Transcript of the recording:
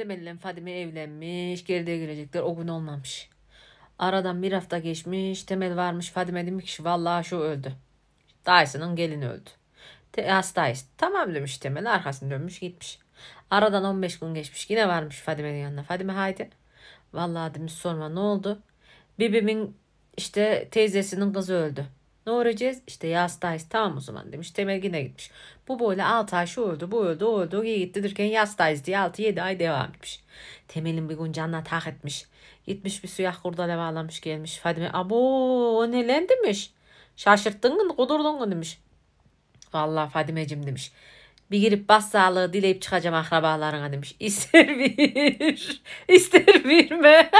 Semel'le Fadime evlenmiş. Geride gelecekler. O gün olmamış. Aradan bir hafta geçmiş. Temel varmış. Fadime demiş ki vallahi şu öldü. Dayısının gelini öldü. Te hastayız. Tamam demiş Temel. Arkasını dönmüş gitmiş. Aradan 15 gün geçmiş. Yine varmış Fadime'nin yanına. Fadime haydi. Vallahi demiş sorma ne oldu? Bibimin işte teyzesinin kızı öldü. Ne olacağız? İşte yastayız tamam o zaman demiş. Temel yine gitmiş. Bu böyle 6 ay şu oldu bu oldu o oldu iyi gitti derken yastayız diye 6-7 ay devam etmiş. Temel'in bir gün canına tak etmiş. Gitmiş bir suya kurdale bağlamış gelmiş. Fadime abo o ne lan demiş. Şaşırttın mı kudurdun mu demiş. Vallahi Fadimeciğim demiş. Bir girip bas sağlığı dileyip çıkacağım akrabalarına demiş. İster bir, ister bir mi?